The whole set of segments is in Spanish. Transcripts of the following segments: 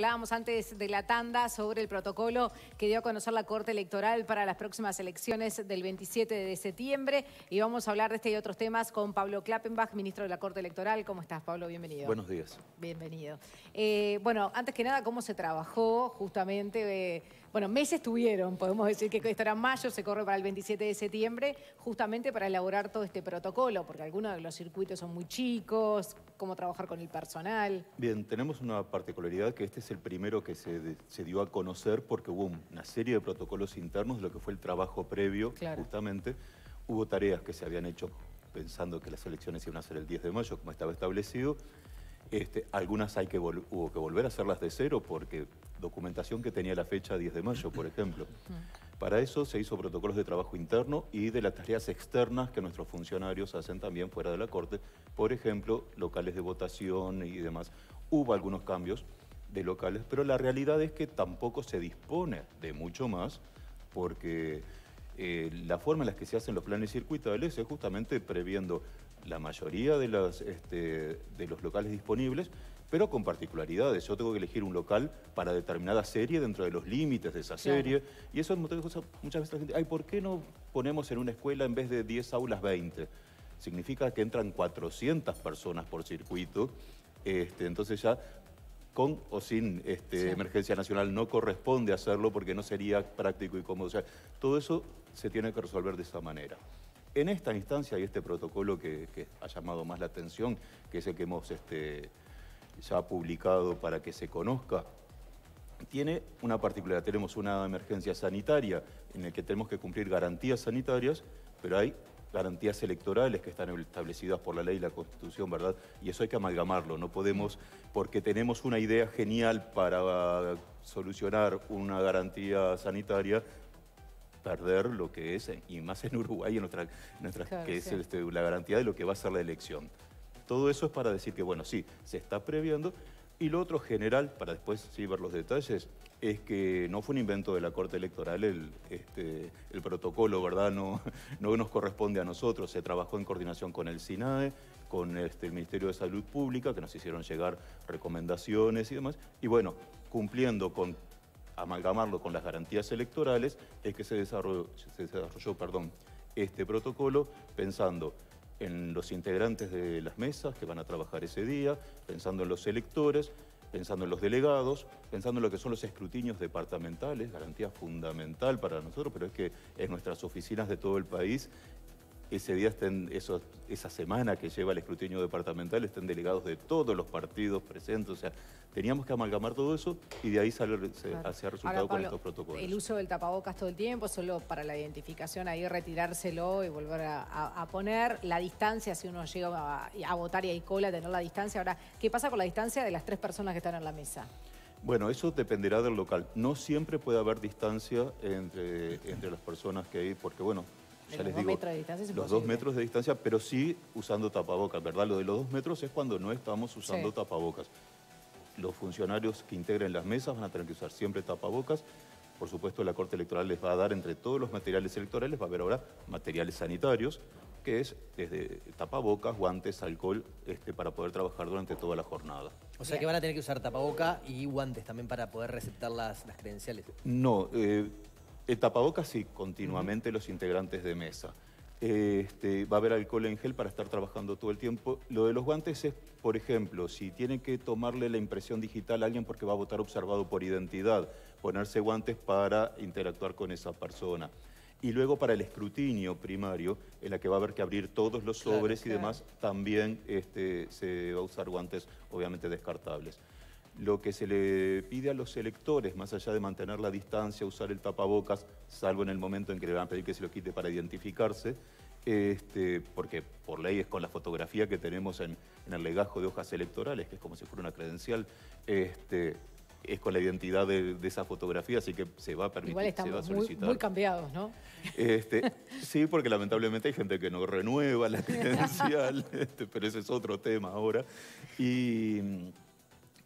Hablábamos antes de la tanda sobre el protocolo que dio a conocer la Corte Electoral para las próximas elecciones del 27 de septiembre y vamos a hablar de este y otros temas con Pablo Klappenbach, ministro de la Corte Electoral. ¿Cómo estás, Pablo? Bienvenido. Buenos días. Bienvenido. Eh, bueno, antes que nada, ¿cómo se trabajó justamente? Eh, bueno, meses tuvieron, podemos decir que esto era mayo, se corre para el 27 de septiembre, justamente para elaborar todo este protocolo, porque algunos de los circuitos son muy chicos, cómo trabajar con el personal. Bien, tenemos una particularidad que este es el primero que se, dio a conocer porque hubo una serie de protocolos internos de lo que fue el trabajo previo, justamente. Hubo tareas que se habían hecho pensando que las elecciones iban a ser el 10 de mayo, como estaba establecido. Este, algunas hay que hubo que volver a hacerlas de cero porque documentación que tenía la fecha 10 de mayo, por ejemplo. Para eso se hizo protocolos de trabajo interno y de las tareas externas que nuestros funcionarios hacen también fuera de la Corte, por ejemplo, locales de votación y demás. Hubo algunos cambios de locales, pero la realidad es que tampoco se dispone de mucho más porque eh, la forma en la que se hacen los planes circuitales es justamente previendo la mayoría de este, los locales disponibles pero con particularidades. Yo tengo que elegir un local para determinada serie dentro de los límites de esa serie. Y eso es muchas veces la gente, ay, ¿por qué no ponemos en una escuela en vez de 10 aulas 20? Significa que entran 400 personas por circuito. Este, entonces ya con o sin este, emergencia nacional no corresponde hacerlo porque no sería práctico y cómodo. sea, todo eso se tiene que resolver de esa manera. En esta instancia hay este protocolo que, ha llamado más la atención, que es el que hemos este, ya publicado para que se conozca, tiene una particularidad. Tenemos una emergencia sanitaria en la que tenemos que cumplir garantías sanitarias, pero hay garantías electorales que están establecidas por la ley y la Constitución, ¿verdad? Y eso hay que amalgamarlo, no podemos, porque tenemos una idea genial para solucionar una garantía sanitaria, perder lo que es, y más en Uruguay, en nuestra, nuestra que es este, la garantía de lo que va a ser la elección. Todo eso es para decir que, bueno, sí, se está previendo. Y lo otro general, para después sí ver los detalles, es que no fue un invento de la Corte Electoral el, este, protocolo, ¿verdad? No, no nos corresponde a nosotros. Se trabajó en coordinación con el SINAE, con este, el Ministerio de Salud Pública, que nos hicieron llegar recomendaciones y demás. Y bueno, cumpliendo con amalgamarlo con las garantías electorales, es que se desarrolló, se desarrolló perdón, este protocolo pensando en los integrantes de las mesas que van a trabajar ese día, pensando en los electores, pensando en los delegados, pensando en lo que son los escrutinios departamentales, garantía fundamental para nosotros, pero es que en nuestras oficinas de todo el país ese día estén, esa semana que lleva el escrutinio departamental, estén delegados de todos los partidos presentes. O sea, teníamos que amalgamar todo eso y de ahí sale, se resultado con estos protocolos. El uso del tapabocas todo el tiempo, solo para la identificación, ahí retirárselo y volver a, poner. La distancia, si uno llega a, a votar y hay cola, tener la distancia. Ahora, ¿qué pasa con la distancia de las tres personas que están en la mesa? Bueno, eso dependerá del local. No siempre puede haber distancia entre, entre las personas que hay, porque bueno, los les digo, los dos metros de distancia, pero sí usando tapabocas, ¿verdad? Lo de los dos metros es cuando no estamos usando tapabocas. Los funcionarios que integren las mesas van a tener que usar siempre tapabocas. Por supuesto, la Corte Electoral les va a dar entre todos los materiales electorales, va a haber ahora materiales sanitarios, que es desde tapabocas, guantes, alcohol, este, para poder trabajar durante toda la jornada. O sea que van a tener que usar tapabocas y guantes también para poder receptar las, credenciales. No, eh, el tapabocas sí, continuamente los integrantes de mesa. Este, va a haber alcohol en gel para estar trabajando todo el tiempo. Lo de los guantes es, por ejemplo, si tiene que tomarle la impresión digital a alguien porque va a votar observado por identidad, ponerse guantes para interactuar con esa persona. Y luego para el escrutinio primario, en la que va a haber que abrir todos los sobres y demás, también este, se va a usar guantes, obviamente, descartables lo que se le pide a los electores, más allá de mantener la distancia, usar el tapabocas, salvo en el momento en que le van a pedir que se lo quite para identificarse, este, porque por ley es con la fotografía que tenemos en, el legajo de hojas electorales, que es como si fuera una credencial, este, es con la identidad de, esa fotografía, así que se va a permitir, Igual se va a solicitar. Muy, cambiados, ¿no? Este, sí, porque lamentablemente hay gente que no renueva la credencial, este, pero ese es otro tema ahora. Y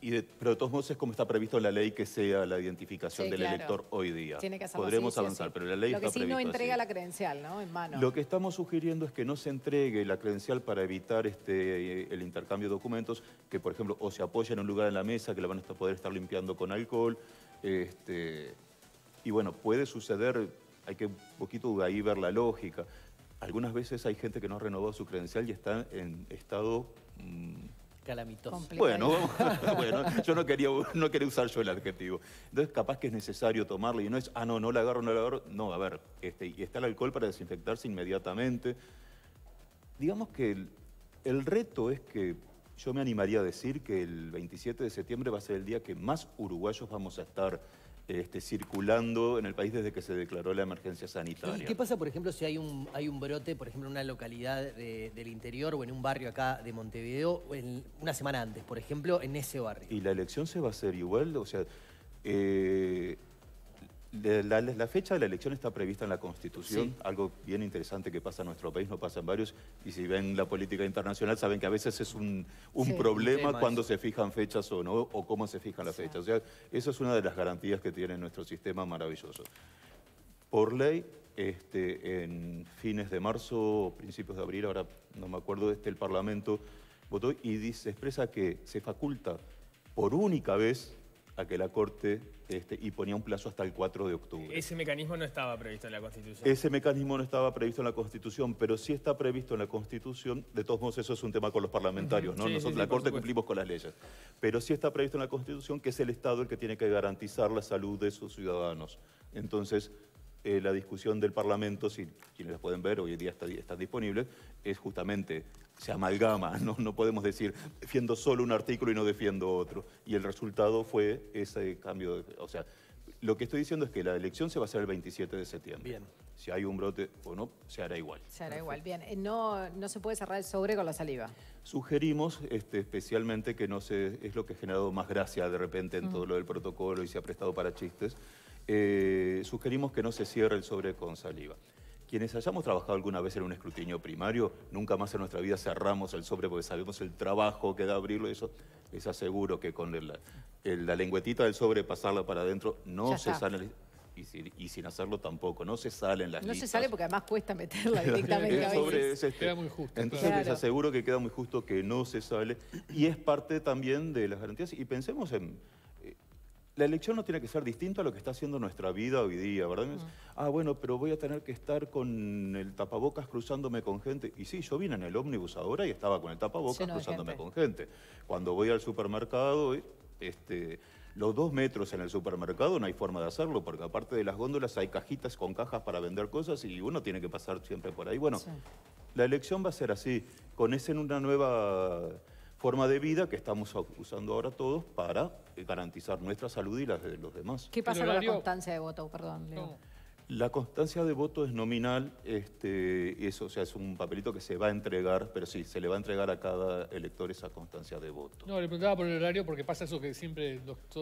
y pero de todos modos es como está previsto en la ley que sea la identificación del elector hoy día. Tiene que Podremos avanzar, pero la ley Lo que sí no entrega la credencial, ¿no? En mano. Lo que estamos sugiriendo es que no se entregue la credencial para evitar este, el intercambio de documentos, que por ejemplo o se apoya en un lugar en la mesa que la van a poder estar limpiando con alcohol. Este, y bueno, puede suceder, hay que un poquito de ahí ver la lógica. Algunas veces hay gente que no ha renovado su credencial y está en estado mm, bueno, bueno, yo no quería, no quería usar yo el adjetivo. Entonces, capaz que es necesario tomarlo y no es, ah, no, no la agarro, no la agarro. No, a ver, este, y está el alcohol para desinfectarse inmediatamente. Digamos que el reto es que yo me animaría a decir que el 27 de septiembre va a ser el día que más uruguayos vamos a estar este, circulando en el país desde que se declaró la emergencia sanitaria. qué pasa, por ejemplo, si hay un, brote, por ejemplo, en una localidad del interior o en un barrio acá de Montevideo, una semana antes, por ejemplo, en ese barrio? Y la elección se va a hacer igual, o sea, eh, la, fecha de la elección está prevista en la Constitución, algo bien interesante que pasa en nuestro país, no pasa en varios, y si ven la política internacional saben que a veces es un, problema cuando se fijan fechas o no, o cómo se fijan las fechas. O sea, eso es una de las garantías que tiene nuestro sistema maravilloso. Por ley, este, en fines de marzo o principios de abril, ahora no me acuerdo, este, el Parlamento votó y dice, expresa que se faculta por única vez a que la Corte este, y ponía un plazo hasta el 4 de octubre. Ese mecanismo no estaba previsto en la Constitución. Ese mecanismo no estaba previsto en la Constitución, pero sí está previsto en la Constitución. De todos modos, eso es un tema con los parlamentarios, ¿no? Nosotros, la Corte, cumplimos con las leyes. Pero sí está previsto en la Constitución que es el Estado el que tiene que garantizar la salud de sus ciudadanos. Entonces, eh, la discusión del Parlamento, si quienes las pueden ver, hoy en día están disponibles, es justamente, se amalgama, ¿no? no podemos decir, defiendo solo un artículo y no defiendo otro. Y el resultado fue ese cambio, o sea, lo que estoy diciendo es que la elección se va a hacer el 27 de septiembre. Bien. Si hay un brote o no, se hará igual. Se hará igual, bien. Eh, no, no se puede cerrar el sobre con la saliva. Sugerimos este, especialmente que no se, es lo que ha generado más gracia de repente en mm. todo lo del protocolo y se ha prestado para chistes, eh, sugerimos que no se cierre el sobre con saliva. Quienes hayamos trabajado alguna vez en un escrutinio primario, nunca más en nuestra vida cerramos el sobre porque sabemos el trabajo que da abrirlo. Y Eso les aseguro que con la lengüetita del sobre pasarla para adentro no se sale y sin, hacerlo tampoco. No se salen las No se sale porque además cuesta meterla directamente. a veces. Este. Queda muy justo. Entonces les aseguro que queda muy justo que no se sale y es parte también de las garantías. Y pensemos en, la elección no tiene que ser distinta a lo que está haciendo nuestra vida hoy día, ¿verdad? Mm. Ah, bueno, pero voy a tener que estar con el tapabocas cruzándome con gente. Y sí, yo vine en el ómnibus ahora y estaba con el tapabocas cruzándome con gente. Cuando voy al supermercado, este, los dos metros en el supermercado no hay forma de hacerlo, porque aparte de las góndolas hay cajitas con cajas para vender cosas y uno tiene que pasar siempre por ahí. Bueno, la elección va a ser así, con esa en una nueva forma de vida que estamos usando ahora todos para eh, garantizar nuestra salud y las de los demás. ¿Qué pasa con la constancia de voto? Perdón, La constancia de voto es nominal, este, eso, es un papelito que se va a entregar, pero sí, se le va a entregar a cada elector esa constancia de voto. No, le preguntaba por el horario porque pasa eso que siempre,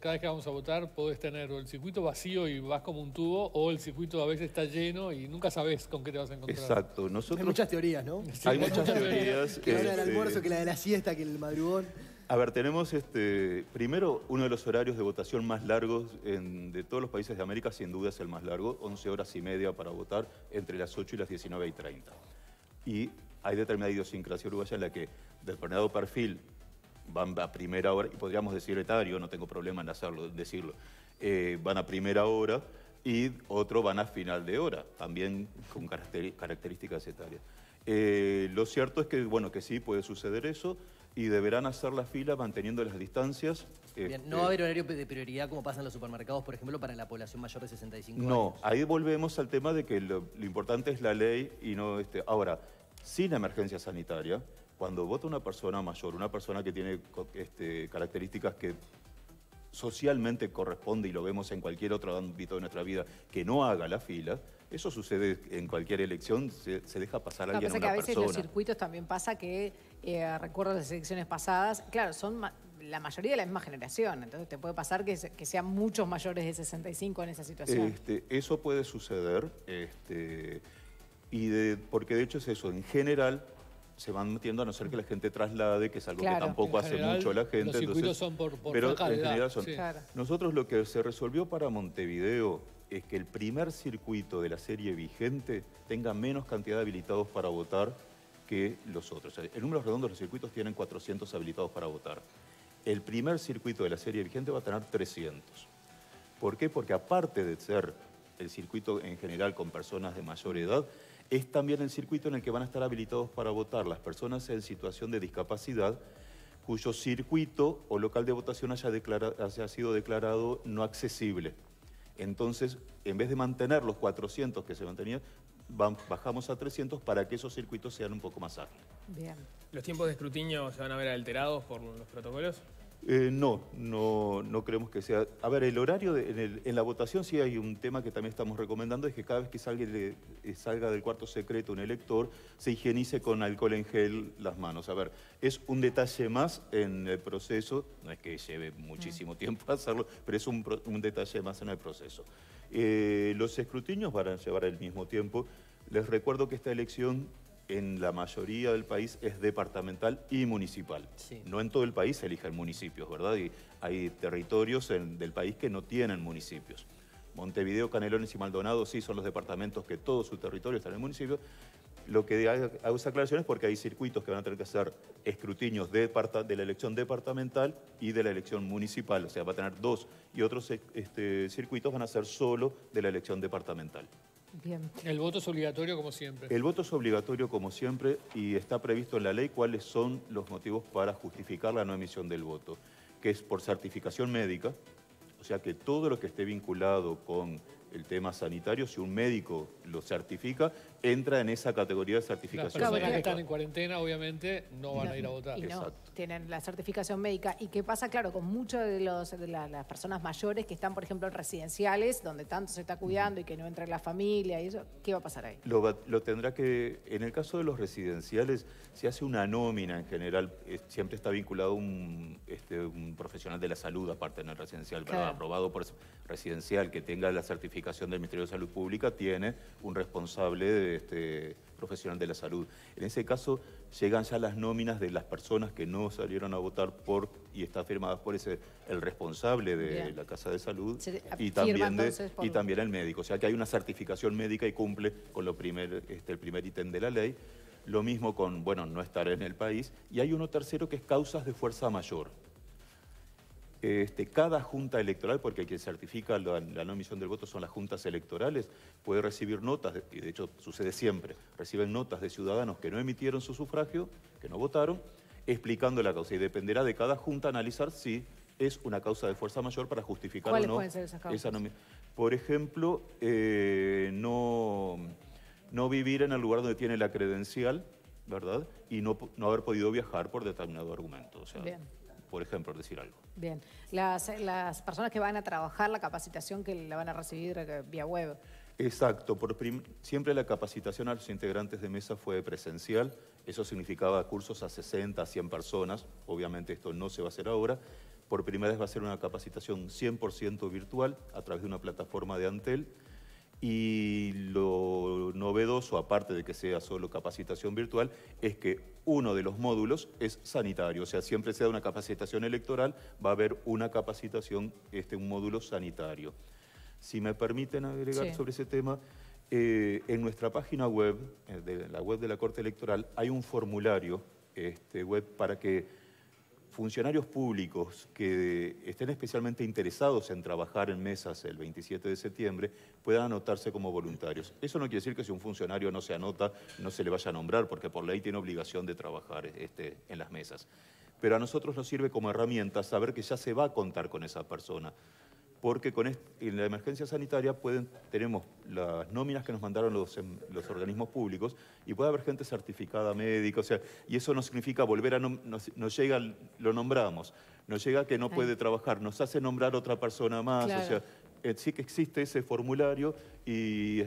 cada vez que vamos a votar, podés tener el circuito vacío y vas como un tubo, o el circuito a veces está lleno y nunca sabes con qué te vas a encontrar. Exacto. hay muchas teorías, ¿no? hay, muchas, teorías. que la del almuerzo, este, que la de la siesta, que el madrugón. A ver, tenemos este, primero uno de los horarios de votación más largos de todos los países de América, sin duda es el más largo, 11 horas y media para votar entre las 8 y las 19 y 30. Y hay determinada idiosincrasia uruguaya en la que determinado perfil van a primera hora, y podríamos decir etario, no tengo problema en hacerlo, decirlo, eh, van a primera hora y otro van a final de hora, también con características etarias. Eh, lo cierto es que, bueno, que sí puede suceder eso y deberán hacer la fila manteniendo las distancias. ¿No este, va a haber horario de prioridad como pasa en los supermercados, por ejemplo, para la población mayor de 65 años? No, ahí volvemos al tema de que lo, importante es la ley y no... Este, ahora, sin emergencia sanitaria, cuando vota una persona mayor, una persona que tiene este, características que socialmente corresponde, y lo vemos en cualquier otro ámbito de nuestra vida, que no haga la fila, eso sucede en cualquier elección, se, deja pasar a alguien no, a que a veces en los circuitos también pasa que, eh, recuerdo las elecciones pasadas, claro, son la mayoría de la misma generación, entonces te puede pasar que, sean muchos mayores de 65 en esa situación. Este, eso puede suceder, este, y porque de hecho es eso, en general se van metiendo a no ser que la gente traslade, que es algo que tampoco hace mucho la gente. Los circuitos son por, Pero Nosotros lo que se resolvió para Montevideo es que el primer circuito de la serie vigente tenga menos cantidad de habilitados para votar que los otros. el número redondo números los circuitos tienen 400 habilitados para votar. El primer circuito de la serie vigente va a tener 300. ¿Por qué? Porque aparte de ser el circuito en general con personas de mayor edad, es también el circuito en el que van a estar habilitados para votar las personas en situación de discapacidad cuyo circuito o local de votación haya, sido declarado no accesible. Entonces, en vez de mantener los 400 que se mantenían, bajamos a 300 para que esos circuitos sean un poco más ágiles. Bien. ¿Los tiempos de escrutinio se van a ver alterados por los protocolos? Eh, no, no, no creemos que sea. A ver, el horario en, la votación sí hay un tema que también estamos recomendando, es que cada vez que salga, eh, salga del cuarto secreto un elector, se higienice con alcohol en gel las manos. A ver, es un detalle más en el proceso, no es que lleve muchísimo mm. tiempo hacerlo, pero es un, detalle más en el proceso. Eh, los escrutinios van a llevar el mismo tiempo. Les recuerdo que esta elección en la mayoría del país es departamental y municipal. No en todo el país se eligen municipios, ¿verdad? Y hay territorios del país que no tienen municipios. Montevideo, Canelones y Maldonado sí son los departamentos que todo su territorio está en el municipio. Lo que hago esa aclaración es porque hay circuitos que van a tener que hacer escrutinios de, la elección departamental y de la elección municipal. O sea, va a tener dos. Y otros este, circuitos van a ser solo de la elección departamental. Bien. El voto es obligatorio como siempre. El voto es obligatorio como siempre y está previsto en la ley cuáles son los motivos para justificar la no emisión del voto, que es por certificación médica, o sea que todo lo que esté vinculado con el tema sanitario, si un médico lo certifica, entra en esa categoría de certificación Las personas que están en cuarentena, obviamente, no van a ir a votar. tienen la certificación médica. ¿Y qué pasa, claro, con muchas de, las personas mayores que están, por ejemplo, en residenciales, donde tanto se está cuidando y que no entra en la familia y eso? ¿Qué va a pasar ahí? Lo, tendrá que... En el caso de los residenciales, se hace una nómina en general. siempre está vinculado este, un, profesional de la salud, aparte en el residencial, claro. aprobado por residencial que tenga la certificación del Ministerio de Salud Pública tiene un responsable de este profesional de la salud. En ese caso llegan ya las nóminas de las personas que no salieron a votar por y está firmadas por ese el responsable de la casa de salud y también y también el médico. O sea que hay una certificación médica y cumple con lo primer, este, el primer ítem de la ley. Lo mismo con, bueno, no estar en el país. Y hay uno tercero que es causas de fuerza mayor. Este, cada junta electoral, porque quien certifica la, no emisión del voto son las juntas electorales, puede recibir notas, de, y de hecho sucede siempre, reciben notas de ciudadanos que no emitieron su sufragio, que no votaron, explicando la causa. Y dependerá de cada junta analizar si es una causa de fuerza mayor para justificar o no. ser esas Esa no Por ejemplo, eh, no, no vivir en el lugar donde tiene la credencial, ¿verdad? Y no, haber podido viajar por determinado argumento por ejemplo, decir algo. Bien. Las, personas que van a trabajar, la capacitación que la van a recibir eh, vía web. Exacto, por siempre la capacitación a los integrantes de mesa fue presencial, eso significaba cursos a 60, a 100 personas, obviamente esto no se va a hacer ahora, por primera vez va a ser una capacitación 100% virtual a través de una plataforma de Antel, y lo novedoso, aparte de que sea solo capacitación virtual, es que uno de los módulos es sanitario. O sea, siempre sea una capacitación electoral, va a haber una capacitación, este, un módulo sanitario. Si me permiten agregar sobre ese tema, eh, en nuestra página web, eh, de la web de la Corte Electoral, hay un formulario este, web para que funcionarios públicos que estén especialmente interesados en trabajar en mesas el 27 de septiembre puedan anotarse como voluntarios. Eso no quiere decir que si un funcionario no se anota, no se le vaya a nombrar, porque por ley tiene obligación de trabajar este, en las mesas. Pero a nosotros nos sirve como herramienta saber que ya se va a contar con esa persona porque con en la emergencia sanitaria tenemos las nóminas que nos mandaron em, los, organismos públicos y puede haber gente certificada médica, o sea, y eso no significa volver a, nos, llega, lo nombramos, nos llega que no puede trabajar, nos hace nombrar otra persona más, o sea, eh, sí que existe ese formulario y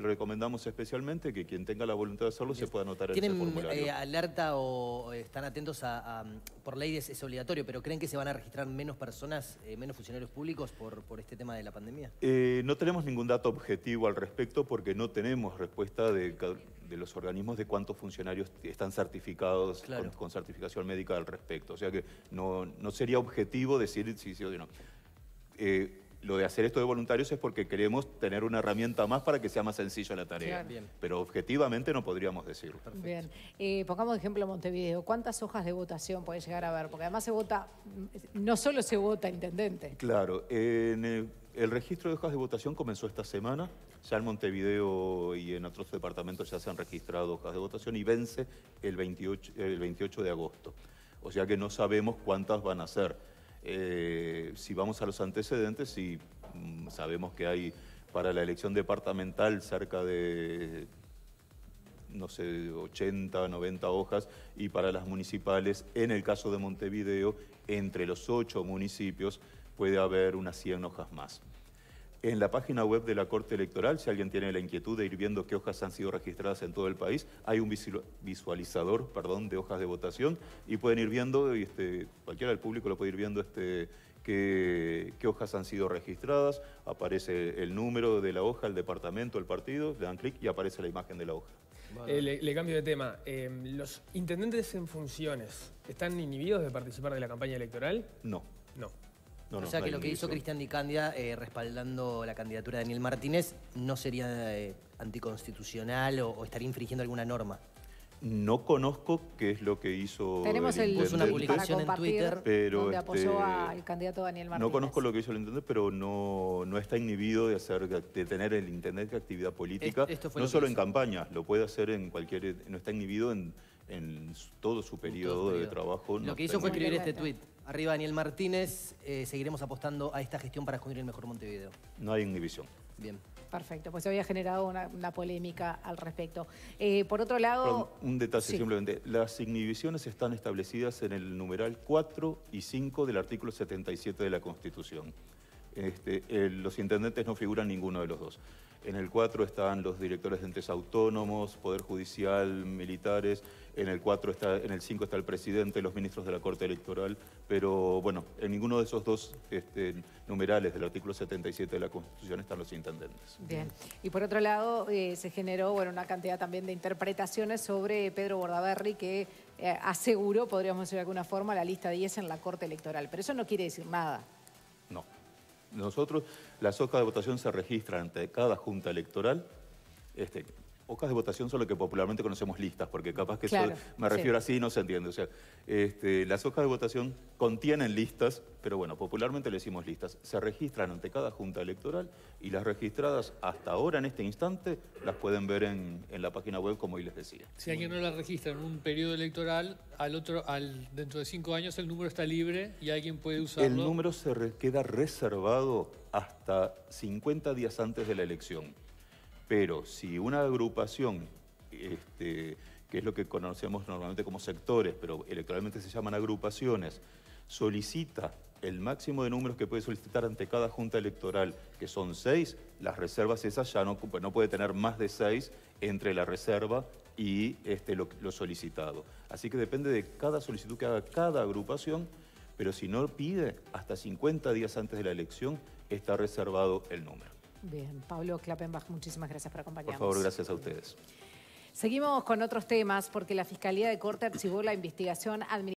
recomendamos especialmente que quien tenga la voluntad de hacerlo se pueda anotar en ese formulario. ¿Tienen eh, alerta o están atentos a, por ley es, obligatorio, pero creen que se van a registrar menos personas, eh, menos funcionarios públicos por, este tema de la pandemia? no tenemos ningún dato objetivo al respecto porque no tenemos respuesta de, los organismos de cuántos funcionarios están certificados con, certificación médica al respecto. O sea que no, sería objetivo decir si sí o lo de hacer esto de voluntarios es porque queremos tener una herramienta más para que sea más sencilla la tarea. Pero objetivamente no podríamos decirlo. Bien. Eh, pongamos pongamos ejemplo Montevideo. ¿Cuántas hojas de votación puede llegar a haber? Porque además se vota, no solo se vota intendente. Claro. Eh, el, registro de hojas de votación comenzó esta semana. Ya en Montevideo y en otros departamentos ya se han registrado hojas de votación y vence el 28, el 28 de agosto. O sea que no sabemos cuántas van a ser eh, si vamos a los antecedentes, si mm, sabemos que hay para la elección departamental cerca de no sé, 80, 90 hojas, y para las municipales, en el caso de Montevideo, entre los ocho municipios puede haber unas 100 hojas más en la página web de la Corte Electoral, si alguien tiene la inquietud de ir viendo qué hojas han sido registradas en todo el país, hay un visualizador perdón, de hojas de votación y pueden ir viendo, este, cualquiera del público lo puede ir viendo este, qué, hojas han sido registradas, aparece el número de la hoja, el departamento, el partido, le dan clic y aparece la imagen de la hoja. Eh, le, cambio de tema. Eh, ¿Los intendentes en funciones están inhibidos de participar de la campaña electoral? No o sea que lo que hizo, Cristian Di eh, respaldando la candidatura de Daniel Martínez no sería eh, anticonstitucional o, estaría infringiendo alguna norma. No conozco qué es lo que hizo. Tenemos una publicación en Twitter donde apoyó este, al candidato Daniel Martínez. No conozco lo que hizo el intendente, pero no, está inhibido de hacer de tener el intendente actividad política. no solo en campaña, lo puede hacer en cualquier. No está inhibido en, todo su periodo, de trabajo. Lo que hizo fue escribir este tweet. Arriba Daniel Martínez, eh, seguiremos apostando a esta gestión para escoger el mejor Montevideo. No hay inhibición. Bien. Perfecto, pues se había generado una, polémica al respecto. Eh, por otro lado... un detalle simplemente. Las inhibiciones están establecidas en el numeral 4 y 5 del artículo 77 de la Constitución. Este, eh, los intendentes no figuran ninguno de los dos en el 4 están los directores de entes autónomos, Poder Judicial, militares, en el 4 está, en el 5 está el presidente, los ministros de la Corte Electoral, pero bueno, en ninguno de esos dos este, numerales del artículo 77 de la Constitución están los intendentes. Bien, y por otro lado eh, se generó bueno, una cantidad también de interpretaciones sobre Pedro Bordaberry que eh, aseguró, podríamos decir de alguna forma, la lista 10 en la Corte Electoral, pero eso no quiere decir nada. Nosotros, la hojas de votación se registran ante cada junta electoral. Este, Hojas de votación son lo que popularmente conocemos listas, porque capaz que me refiero así y no se entiende. O sea, este, las hojas de votación contienen listas, pero bueno, popularmente le decimos listas. Se registran ante cada junta electoral y las registradas hasta ahora, en este instante, las pueden ver en, la página web, como hoy les decía. Si alguien no las registra en un periodo electoral, al otro, al, dentro de cinco años el número está libre y alguien puede usarlo. El número se queda reservado hasta 50 días antes de la elección. Pero si una agrupación, este, que es lo que conocemos normalmente como sectores, pero electoralmente se llaman agrupaciones, solicita el máximo de números que puede solicitar ante cada junta electoral, que son seis, las reservas esas ya no, no puede tener más de seis entre la reserva y este, lo solicitado. Así que depende de cada solicitud que haga cada agrupación, pero si no pide, hasta 50 días antes de la elección está reservado el número. Bien, Pablo Klappenbach, muchísimas gracias por acompañarnos. Por favor, gracias a ustedes. Seguimos con otros temas porque la Fiscalía de Corte archivó la investigación administrativa.